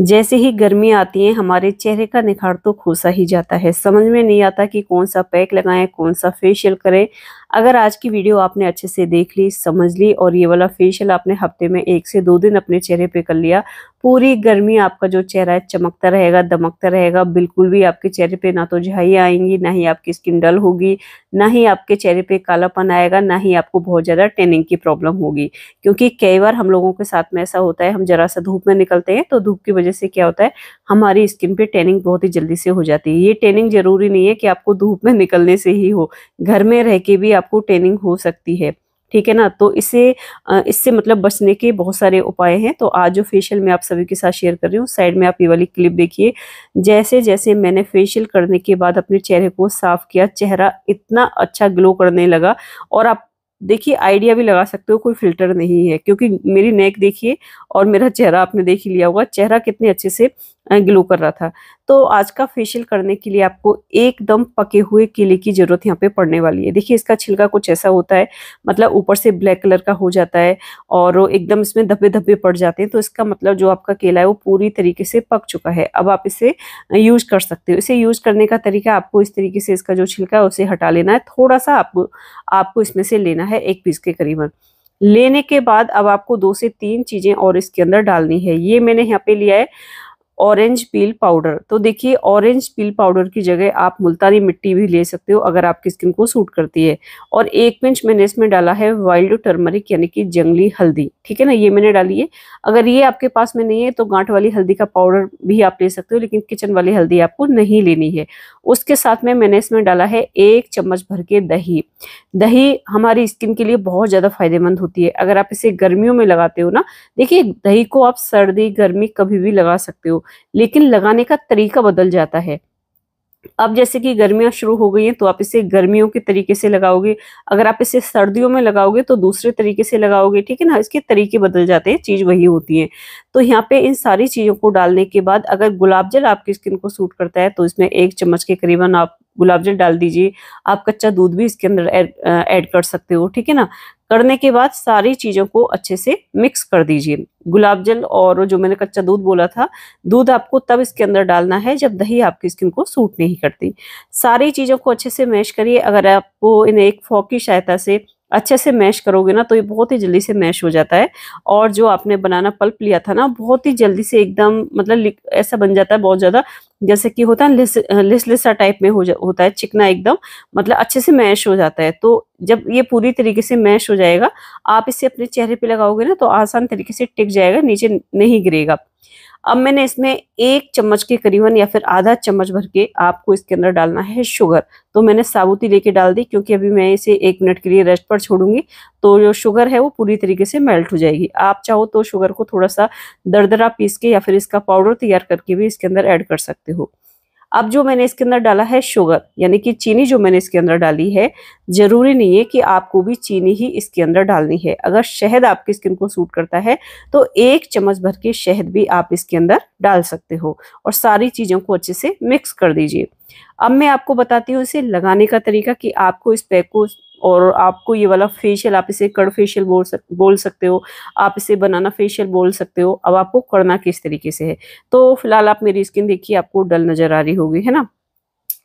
जैसे ही गर्मी आती है हमारे चेहरे का निखार तो खोसा ही जाता है समझ में नहीं आता कि कौन सा पैक लगाएं कौन सा फेशियल करें अगर आज की वीडियो आपने अच्छे से देख ली समझ ली और ये वाला फेशियल आपने हफ्ते में एक से दो दिन अपने चेहरे पे कर लिया पूरी गर्मी आपका जो चेहरा है चमकता रहेगा दमकता रहेगा बिल्कुल भी आपके चेहरे पे ना तो झाई आएंगी ना ही आपकी स्किन डल होगी ना ही आपके चेहरे पे कालापन आएगा ना ही आपको बहुत ज़्यादा टेनिंग की प्रॉब्लम होगी क्योंकि कई बार हम लोगों के साथ में ऐसा होता है हम जरा सा धूप में निकलते हैं तो धूप की वजह से क्या होता है हमारी स्किन पे टेनिंग बहुत ही जल्दी से हो जाती है ये टेनिंग जरूरी नहीं है कि आपको धूप में निकलने से ही हो घर में रह के भी आपको टेनिंग हो सकती है ठीक है ना तो इसे इससे मतलब बचने के बहुत सारे उपाय हैं तो आज जो फेशियल मैं आप सभी के साथ शेयर कर रही हूँ साइड में आप ये वाली क्लिप देखिए जैसे जैसे मैंने फेशियल करने के बाद अपने चेहरे को साफ किया चेहरा इतना अच्छा ग्लो करने लगा और आप देखिए आइडिया भी लगा सकते हो कोई फिल्टर नहीं है क्योंकि मेरी नेक देखिए और मेरा चेहरा आपने देख ही लिया होगा चेहरा कितने अच्छे से ग्लो कर रहा था तो आज का फेशियल करने के लिए आपको एकदम पके हुए केले की ज़रूरत यहाँ पे पड़ने वाली है देखिए इसका छिलका कुछ ऐसा होता है मतलब ऊपर से ब्लैक कलर का हो जाता है और एकदम इसमें धब्बे धब्बे पड़ जाते हैं तो इसका मतलब जो आपका केला है वो पूरी तरीके से पक चुका है अब आप इसे यूज कर सकते हो इसे यूज करने का तरीका आपको इस तरीके से इसका जो छिलका है उसे हटा लेना है थोड़ा सा आपको आपको इसमें से लेना है एक पीस के करीबन लेने के बाद अब आपको दो से तीन चीज़ें और इसके अंदर डालनी है ये मैंने यहाँ पे लिया है ऑरेंज पील पाउडर तो देखिए ऑरेंज पील पाउडर की जगह आप मुल्तानी मिट्टी भी ले सकते हो अगर आपकी स्किन को सूट करती है और एक पिंच मैंने इसमें डाला है वाइल्ड टर्मरिक यानी कि जंगली हल्दी ठीक है ना ये मैंने डाली है अगर ये आपके पास में नहीं है तो गांठ वाली हल्दी का पाउडर भी आप ले सकते हो लेकिन किचन वाली हल्दी आपको नहीं लेनी है उसके साथ में मैंने इसमें डाला है एक चम्मच भर के दही दही हमारी स्किन के लिए बहुत ज़्यादा फायदेमंद होती है अगर आप इसे गर्मियों में लगाते हो ना देखिए दही को आप सर्दी गर्मी कभी भी लगा सकते हो लेकिन लगाने का तरीका बदल जाता है अब जैसे कि गर्मियां शुरू हो गई हैं तो आप इसे गर्मियों के तरीके से लगाओगे अगर आप इसे सर्दियों में लगाओगे तो दूसरे तरीके से लगाओगे ठीक है ना इसके तरीके बदल जाते हैं चीज़ वही होती है तो यहाँ पे इन सारी चीज़ों को डालने के बाद अगर गुलाब जल आपकी स्किन को सूट करता है तो इसमें एक चम्मच के करीबन आप गुलाब जल डाल दीजिए आप कच्चा दूध भी इसके अंदर ऐड कर सकते हो ठीक है ना करने के बाद सारी चीज़ों को अच्छे से मिक्स कर दीजिए गुलाब जल और जो मैंने कच्चा दूध बोला था दूध आपको तब इसके अंदर डालना है जब दही आपकी स्किन को सूट नहीं करती सारी चीज़ों को अच्छे से मैश करिए अगर आपको इन्हें एक फॉक की सहायता से अच्छे से मैश करोगे ना तो ये बहुत ही जल्दी से मैश हो जाता है और जो आपने बनाना पल्प लिया था ना बहुत ही जल्दी से एकदम मतलब ऐसा बन जाता है बहुत ज़्यादा जैसे कि होता है लिस लिस लिसा टाइप में हो जा होता है चिकना एकदम मतलब अच्छे से मैश हो जाता है तो जब ये पूरी तरीके से मैश हो जाएगा आप इसे अपने चेहरे पे लगाओगे ना तो आसान तरीके से टिक जाएगा नीचे नहीं गिरेगा अब मैंने इसमें एक चम्मच के करीबन या फिर आधा चम्मच भर के आपको इसके अंदर डालना है शुगर तो मैंने साबुती लेके डाल दी क्योंकि अभी मैं इसे एक मिनट के लिए रेस्ट पर छोड़ूंगी तो जो शुगर है वो पूरी तरीके से मेल्ट हो जाएगी आप चाहो तो शुगर को थोड़ा सा दरदरा पीस के या फिर इसका पाउडर तैयार करके भी इसके अंदर ऐड कर सकते हो अब जो मैंने इसके अंदर डाला है शुगर यानी कि चीनी जो मैंने इसके अंदर डाली है ज़रूरी नहीं है कि आपको भी चीनी ही इसके अंदर डालनी है अगर शहद आपकी स्किन को सूट करता है तो एक चम्मच भर के शहद भी आप इसके अंदर डाल सकते हो और सारी चीज़ों को अच्छे से मिक्स कर दीजिए अब मैं आपको बताती हूँ इसे लगाने का तरीका कि आपको इस पैक को और आपको ये वाला फेशियल आप इसे कड़ फेशियल बोल सक बोल सकते हो आप इसे बनाना फेशियल बोल सकते हो अब आपको करना किस तरीके से है तो फिलहाल आप मेरी स्किन देखिए आपको डल नज़र आ रही होगी है ना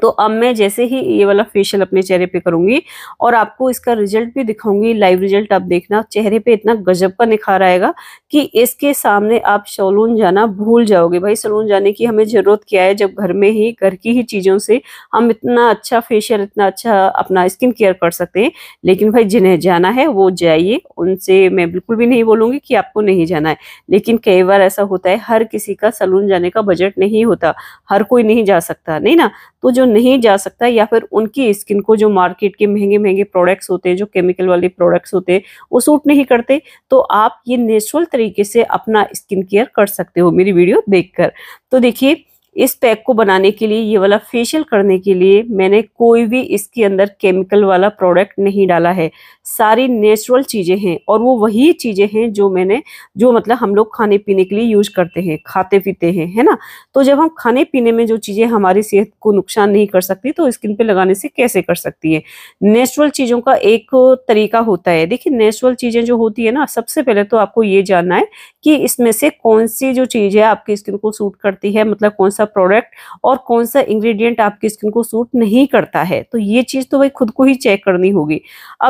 तो अब मैं जैसे ही ये वाला फेशियल अपने चेहरे पे करूंगी और आपको इसका रिजल्ट भी दिखाऊंगी लाइव रिजल्ट आप देखना चेहरे पे इतना गजब का निखार आएगा कि इसके सामने आप सलून जाना भूल जाओगे भाई सलून जाने की हमें ज़रूरत क्या है जब घर में ही घर की ही चीज़ों से हम इतना अच्छा फेशियल इतना अच्छा अपना स्किन केयर कर सकते हैं लेकिन भाई जिन्हें जाना है वो जाइए उनसे मैं बिल्कुल भी नहीं बोलूंगी कि आपको नहीं जाना है लेकिन कई बार ऐसा होता है हर किसी का सलून जाने का बजट नहीं होता हर कोई नहीं जा सकता नहीं ना तो जो नहीं जा सकता या फिर उनकी स्किन को जो मार्केट के महंगे महंगे प्रोडक्ट्स होते हैं जो केमिकल वाले प्रोडक्ट्स होते हैं वो सूट नहीं करते तो आप ये नेचुरल तरीके से अपना स्किन केयर कर सकते हो मेरी वीडियो देखकर तो देखिए इस पैक को बनाने के लिए ये वाला फेशियल करने के लिए मैंने कोई भी इसके अंदर केमिकल वाला प्रोडक्ट नहीं डाला है सारी नेचुरल चीज़ें हैं और वो वही चीज़ें हैं जो मैंने जो मतलब हम लोग खाने पीने के लिए यूज करते हैं खाते पीते हैं है ना तो जब हम खाने पीने में जो चीज़ें हमारी सेहत को नुकसान नहीं कर सकती तो स्किन पे लगाने से कैसे कर सकती है नेचुरल चीज़ों का एक तरीका होता है देखिए नेचुरल चीज़ें जो होती है ना सबसे पहले तो आपको ये जानना है कि इसमें से कौन सी जो चीज़ है आपकी स्किन को सूट करती है मतलब कौन सा सा प्रोडक्ट और कौन सा इंग्रेडिएंट आपकी स्किन को सूट नहीं करता है तो ये चीज़ तो भाई खुद को ही चेक करनी होगी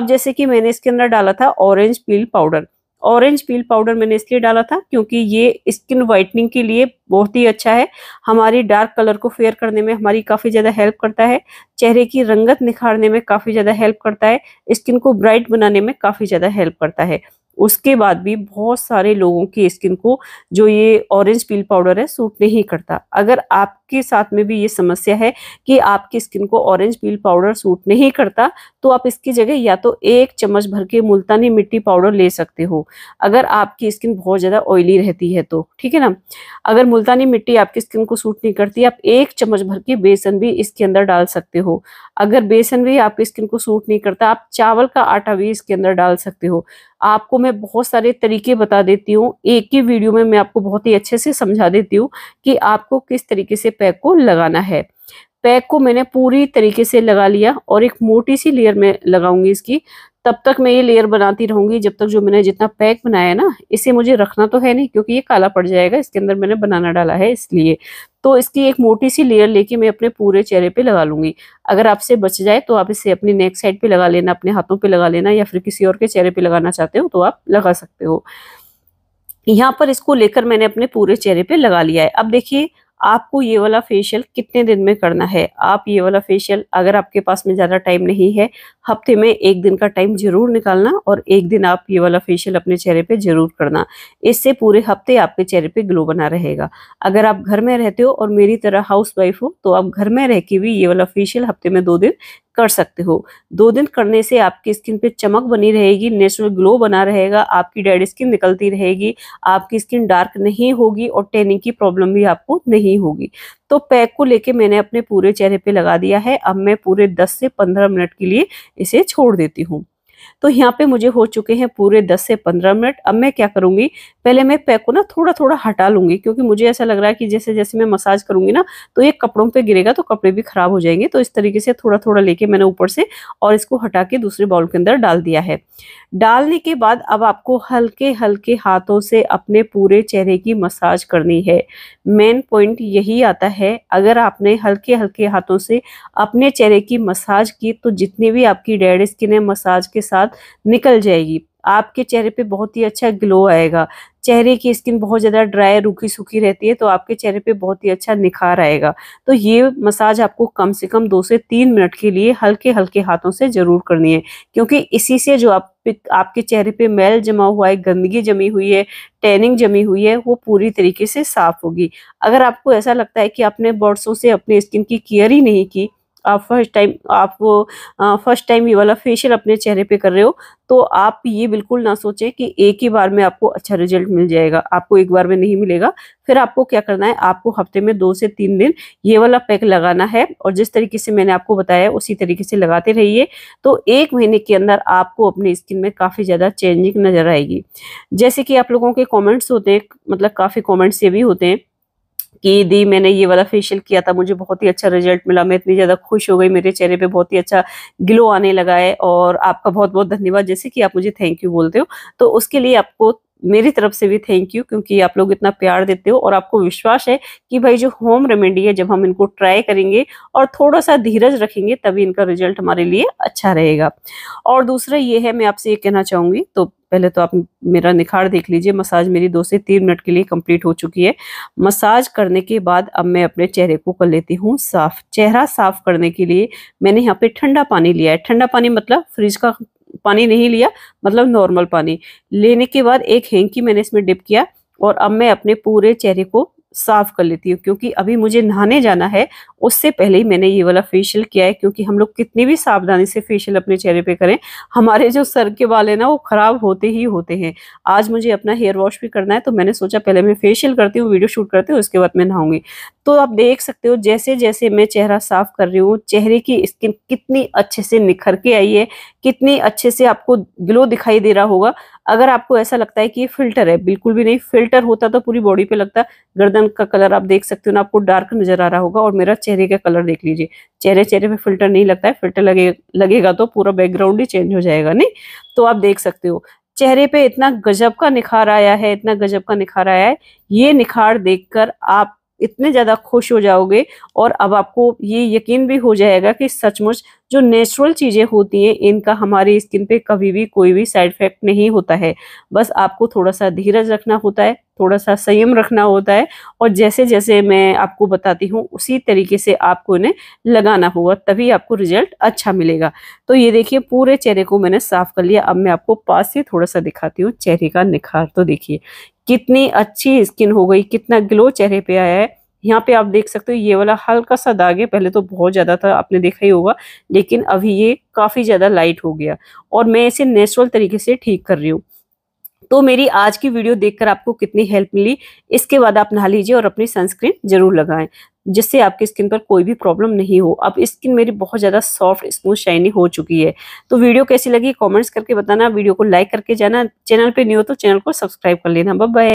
अब जैसे कि मैंने इसके अंदर डाला था orange peel powder orange peel powder मैंने इसलिए डाला था क्योंकि ये स्किन वाइटनिंग के लिए बहुत ही अच्छा है हमारी डार्क कलर को फेयर करने में हमारी काफ़ी ज़्यादा हेल्प करता है चेहरे की रंगत निखारने में काफ़ी ज़्यादा हेल्प करता है स्किन को ब्राइट बनाने में काफ़ी ज़्यादा हेल्प करता है उसके बाद भी बहुत सारे लोगों की स्किन को जो ये ऑरेंज पील पाउडर है सूट नहीं करता अगर आप आपके साथ में भी ये समस्या है कि आपकी स्किन को ऑरेंज पील पाउडर सूट नहीं करता तो आप इसकी जगह या तो एक चम्मच भर के मुल्तानी मिट्टी पाउडर ले सकते हो अगर आपकी स्किन बहुत ज़्यादा ऑयली रहती है तो ठीक है ना अगर मुल्तानी मिट्टी आपकी स्किन को सूट नहीं करती आप एक चम्मच भर के बेसन भी इसके अंदर डाल सकते हो अगर बेसन भी आपकी स्किन को सूट नहीं करता आप चावल का आटा भी इसके अंदर डाल सकते हो आपको मैं बहुत सारे तरीके बता देती हूँ एक ही वीडियो में मैं आपको बहुत ही अच्छे से समझा देती हूँ कि आपको किस तरीके से पैक को लगाना है पैक को मैंने पूरी तरीके से लगा लिया और एक मोटी सी लेयर में लगाऊंगी इसकी तब तक मैं ये लेयर बनाती रहूंगी जब तक जो मैंने जितना पैक बनाया ना इसे मुझे रखना तो है नहीं क्योंकि ये काला पड़ जाएगा इसके अंदर मैंने बनाना डाला है इसलिए तो इसकी एक मोटी सी लेयर लेके मैं अपने पूरे चेहरे पे लगा लूंगी अगर आपसे बच जाए तो आप इसे अपनी नेक साइड पे लगा लेना अपने हाथों पे लगा लेना या फिर किसी और के चेहरे पे लगाना चाहते हो तो आप लगा सकते हो यहाँ पर इसको लेकर मैंने अपने पूरे चेहरे पे लगा लिया है अब देखिए आपको ये वाला फेशियल कितने दिन में करना है आप ये वाला फेशियल अगर आपके पास में ज़्यादा टाइम नहीं है हफ्ते में एक दिन का टाइम ज़रूर निकालना और एक दिन आप ये वाला फेशियल अपने चेहरे पे ज़रूर करना इससे पूरे हफ्ते आपके चेहरे पे ग्लो बना रहेगा अगर आप घर में रहते हो और मेरी तरह हाउस वाइफ हो तो आप घर में रह के भी ये वाला फेशियल हफ्ते में दो दिन कर सकते हो दो दिन करने से आपकी स्किन पे चमक बनी रहेगी नेचुरल ग्लो बना रहेगा आपकी डेड स्किन निकलती रहेगी आपकी स्किन डार्क नहीं होगी और टेनिंग की प्रॉब्लम भी आपको नहीं होगी तो पैक को लेके मैंने अपने पूरे चेहरे पे लगा दिया है अब मैं पूरे 10 से 15 मिनट के लिए इसे छोड़ देती हूँ तो यहाँ पे मुझे हो चुके हैं पूरे 10 से 15 मिनट अब मैं क्या करूँगी पहले मैं पैक को ना थोड़ा थोड़ा हटा लूँगी क्योंकि मुझे ऐसा लग रहा है कि जैसे जैसे मैं मसाज करूँगी ना तो ये कपड़ों पर गिरेगा तो कपड़े भी खराब हो जाएंगे तो इस तरीके से थोड़ा थोड़ा लेके मैंने ऊपर से और इसको हटा के दूसरे बाउल के अंदर डाल दिया है डालने के बाद अब आपको हल्के हल्के हाथों से अपने पूरे चेहरे की मसाज करनी है मेन पॉइंट यही आता है अगर आपने हल्के हल्के हाथों से अपने चेहरे की मसाज की तो जितनी भी आपकी डेड स्किन है मसाज के साथ निकल जाएगी आपके चेहरे पे बहुत ही अच्छा ग्लो आएगा चेहरे की स्किन बहुत ज़्यादा ड्राई रूखी सूखी रहती है तो आपके चेहरे पे बहुत ही अच्छा निखार आएगा तो ये मसाज आपको कम से कम दो से तीन मिनट के लिए हल्के हल्के हाथों से ज़रूर करनी है क्योंकि इसी से जो आप आपके चेहरे पे मैल जमा हुआ है गंदगी जमी हुई है टैनिंग जमी हुई है वो पूरी तरीके से साफ होगी अगर आपको ऐसा लगता है कि आपने बॉड्सों से अपने स्किन की केयर ही नहीं की आप फर्स्ट टाइम आप फर्स्ट टाइम ये वाला फेशियल अपने चेहरे पे कर रहे हो तो आप ये बिल्कुल ना सोचें कि एक ही बार में आपको अच्छा रिजल्ट मिल जाएगा आपको एक बार में नहीं मिलेगा फिर आपको क्या करना है आपको हफ्ते में दो से तीन दिन ये वाला पैक लगाना है और जिस तरीके से मैंने आपको बताया उसी तरीके से लगाते रहिए तो एक महीने के अंदर आपको अपनी स्किन में काफ़ी ज़्यादा चेंजिंग नज़र आएगी जैसे कि आप लोगों के कॉमेंट्स होते हैं मतलब काफ़ी कॉमेंट्स ये भी होते हैं की दी मैंने ये वाला फेशियल किया था मुझे बहुत ही अच्छा रिजल्ट मिला मैं इतनी ज़्यादा खुश हो गई मेरे चेहरे पे बहुत ही अच्छा ग्लो आने लगा है और आपका बहुत बहुत धन्यवाद जैसे कि आप मुझे थैंक यू बोलते हो तो उसके लिए आपको मेरी तरफ से भी थैंक यू क्योंकि आप लोग इतना प्यार देते हो और आपको विश्वास है कि भाई जो होम रेमेडी है जब हम इनको ट्राई करेंगे और थोड़ा सा धीरज रखेंगे तभी इनका रिजल्ट हमारे लिए अच्छा रहेगा और दूसरा ये है मैं आपसे ये कहना चाहूंगी तो पहले तो आप मेरा निखार देख लीजिए मसाज मेरी दो से तीन मिनट के लिए कंप्लीट हो चुकी है मसाज करने के बाद अब मैं अपने चेहरे को कर लेती हूँ साफ चेहरा साफ करने के लिए मैंने यहाँ पे ठंडा पानी लिया है ठंडा पानी मतलब फ्रिज का पानी नहीं लिया मतलब नॉर्मल पानी लेने के बाद एक हैंकी मैंने इसमें डिप किया और अब मैं अपने पूरे चेहरे को साफ कर लेती हूँ क्योंकि अभी मुझे नहाने जाना है उससे पहले ही मैंने ये वाला फेशियल किया है क्योंकि हम लोग कितनी भी सावधानी से फेशियल अपने चेहरे पे करें हमारे जो सर के बाल है ना वो खराब होते ही होते हैं आज मुझे अपना हेयर वॉश भी करना है तो मैंने सोचा पहले मैं फेशियल करती हूँ वीडियो शूट करती हूँ उसके बाद मैं नहाऊंगी तो आप देख सकते हो जैसे जैसे मैं चेहरा साफ कर रही हूँ चेहरे की स्किन कितनी अच्छे से निखर के आई है कितनी अच्छे से आपको ग्लो दिखाई दे रहा होगा अगर आपको ऐसा लगता है कि ये फिल्टर है बिल्कुल भी नहीं फिल्टर होता तो पूरी बॉडी पे लगता गर्दन का कलर आप देख सकते हो ना आपको डार्क नजर आ रहा होगा और मेरा चेहरे का कलर देख लीजिए चेहरे चेहरे पे फिल्टर नहीं लगता है फिल्टर लगे लगेगा तो पूरा बैकग्राउंड ही चेंज हो जाएगा नहीं तो आप देख सकते हो चेहरे पे इतना गजब का निखार आया है इतना गजब का निखार आया है ये निखार देखकर आप इतने ज़्यादा खुश हो जाओगे और अब आपको ये यकीन भी हो जाएगा कि सचमुच जो नेचुरल चीज़ें होती हैं इनका हमारी स्किन पे कभी भी कोई भी साइड इफेक्ट नहीं होता है बस आपको थोड़ा सा धीरज रखना होता है थोड़ा सा संयम रखना होता है और जैसे जैसे मैं आपको बताती हूँ उसी तरीके से आपको इन्हें लगाना होगा तभी आपको रिजल्ट अच्छा मिलेगा तो ये देखिए पूरे चेहरे को मैंने साफ कर लिया अब मैं आपको पास से थोड़ा सा दिखाती हूँ चेहरे का निखार तो देखिए कितनी अच्छी स्किन हो गई कितना ग्लो चेहरे पर आया है यहाँ पे आप देख सकते हो ये वाला हल्का सा दाग है पहले तो बहुत ज़्यादा था आपने देखा ही होगा लेकिन अभी ये काफ़ी ज़्यादा लाइट हो गया और मैं इसे नेचुरल तरीके से ठीक कर रही हूँ तो मेरी आज की वीडियो देखकर आपको कितनी हेल्प मिली इसके बाद आप नहा लीजिए और अपनी सनस्क्रीन जरूर लगाएं जिससे आपकी स्किन पर कोई भी प्रॉब्लम नहीं हो अब स्किन मेरी बहुत ज़्यादा सॉफ्ट स्मूथ शाइनी हो चुकी है तो वीडियो कैसी लगी कॉमेंट्स करके बताना वीडियो को लाइक करके जाना चैनल पर न्यू हो तो चैनल को सब्सक्राइब कर लेना बाय